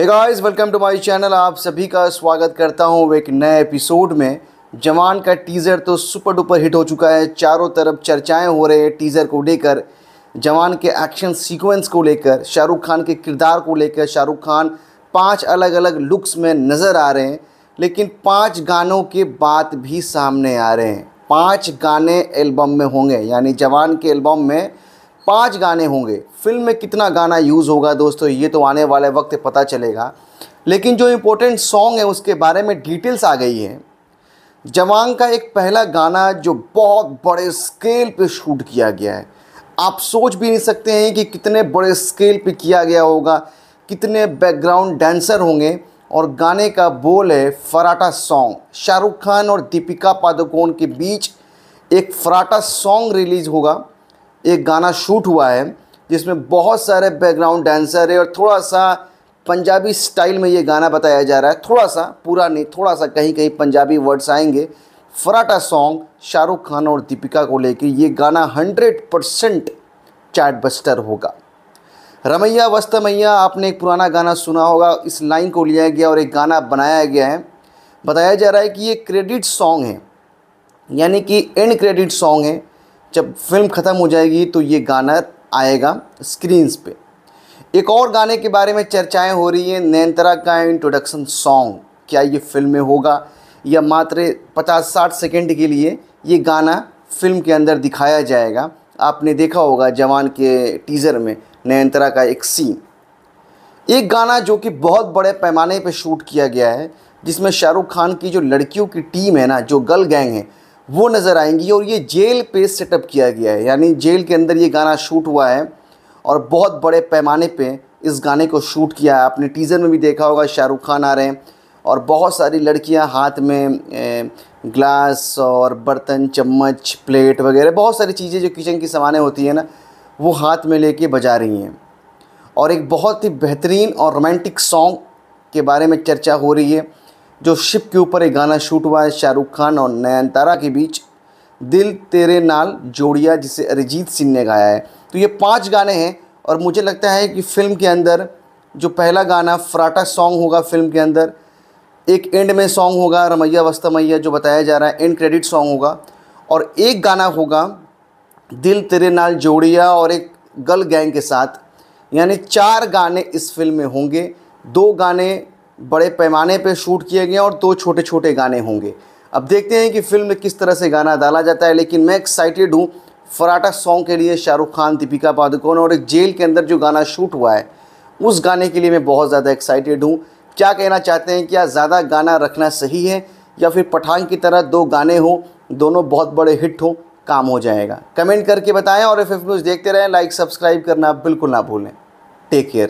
hey guys welcome to my channel आप सभी का स्वागत करता हूँ एक नए एपिसोड में जवान का टीज़र तो सुपर डुपर हिट हो चुका है चारों तरफ चर्चाएं हो रहे हैं टीज़र को लेकर जवान के एक्शन सीक्वेंस को लेकर शाहरुख खान के किरदार को लेकर शाहरुख खान पांच अलग अलग लुक्स में नज़र आ रहे हैं लेकिन पाँच गानों के बात भी सामने आ रहे हैं पाँच गाने एल्बम में होंगे यानी जवान के एल्बम में पाँच गाने होंगे फिल्म में कितना गाना यूज़ होगा दोस्तों ये तो आने वाले वक्त पता चलेगा लेकिन जो इम्पोर्टेंट सॉन्ग है उसके बारे में डिटेल्स आ गई हैं जवांग का एक पहला गाना जो बहुत बड़े स्केल पे शूट किया गया है आप सोच भी नहीं सकते हैं कि कितने बड़े स्केल पे किया गया होगा कितने बैकग्राउंड डांसर होंगे और गाने का बोल है फराटा सॉन्ग शाहरुख खान और दीपिका पादुकोण के बीच एक फराटा सॉन्ग रिलीज़ होगा एक गाना शूट हुआ है जिसमें बहुत सारे बैकग्राउंड डांसर है और थोड़ा सा पंजाबी स्टाइल में ये गाना बताया जा रहा है थोड़ा सा पूरा नहीं थोड़ा सा कहीं कहीं पंजाबी वर्ड्स आएंगे फराटा सॉन्ग शाहरुख खान और दीपिका को लेकर ये गाना हंड्रेड परसेंट चैट बस्टर होगा रमैया वस्तमैया आपने एक पुराना गाना सुना होगा इस लाइन को लिया गया और एक गाना बनाया गया है बताया जा रहा है कि ये क्रेडिट सॉन्ग है यानी कि एंड क्रेडिट सॉन्ग है जब फिल्म ख़त्म हो जाएगी तो ये गाना आएगा स्क्रीन्स पे एक और गाने के बारे में चर्चाएं हो रही हैं नैनतरा का इंट्रोडक्शन सॉन्ग क्या ये फिल्म में होगा या मात्र पचास साठ सेकेंड के लिए ये गाना फिल्म के अंदर दिखाया जाएगा आपने देखा होगा जवान के टीज़र में नैनतरा का एक सीन एक गाना जो कि बहुत बड़े पैमाने पर शूट किया गया है जिसमें शाहरुख खान की जो लड़कियों की टीम है ना जो गर्ल गैंग है वो नज़र आएंगी और ये जेल पे सेटअप किया गया है यानी जेल के अंदर ये गाना शूट हुआ है और बहुत बड़े पैमाने पे इस गाने को शूट किया है आपने टीज़र में भी देखा होगा शाहरुख खान आ रहे हैं और बहुत सारी लड़कियां हाथ में ग्लास और बर्तन चम्मच प्लेट वगैरह बहुत सारी चीज़ें जो किचन की सामानें होती हैं ना वो हाथ में ले बजा रही हैं और एक बहुत ही बेहतरीन और रोमांटिक सॉन्ग के बारे में चर्चा हो रही है जो शिप के ऊपर एक गाना शूट हुआ है शाहरुख खान और नयनतारा के बीच दिल तेरे नाल जोड़िया जिसे अरिजीत सिंह ने गाया है तो ये पांच गाने हैं और मुझे लगता है कि फ़िल्म के अंदर जो पहला गाना फ्राटा सॉन्ग होगा फिल्म के अंदर एक एंड में सॉन्ग होगा रमैया वस्तमैया जो बताया जा रहा है एंड क्रेडिट सॉन्ग होगा और एक गाना होगा दिल तेरे नाल जोड़िया और एक गर्ल गैंग के साथ यानी चार गाने इस फिल्म में होंगे दो गाने बड़े पैमाने पे शूट किए गए और दो छोटे छोटे गाने होंगे अब देखते हैं कि फिल्म में किस तरह से गाना डाला जाता है लेकिन मैं एक्साइटेड हूँ फराटा सॉन्ग के लिए शाहरुख खान दीपिका पादुकोण और एक जेल के अंदर जो गाना शूट हुआ है उस गाने के लिए मैं बहुत ज़्यादा एक्साइटेड हूँ क्या कहना चाहते हैं क्या ज़्यादा गाना रखना सही है या फिर पठान की तरह दो गाने हों दोनों बहुत बड़े हिट हों काम हो जाएगा कमेंट करके बताएं और एफ न्यूज़ देखते रहें लाइक सब्सक्राइब करना बिल्कुल ना भूलें टेक केयर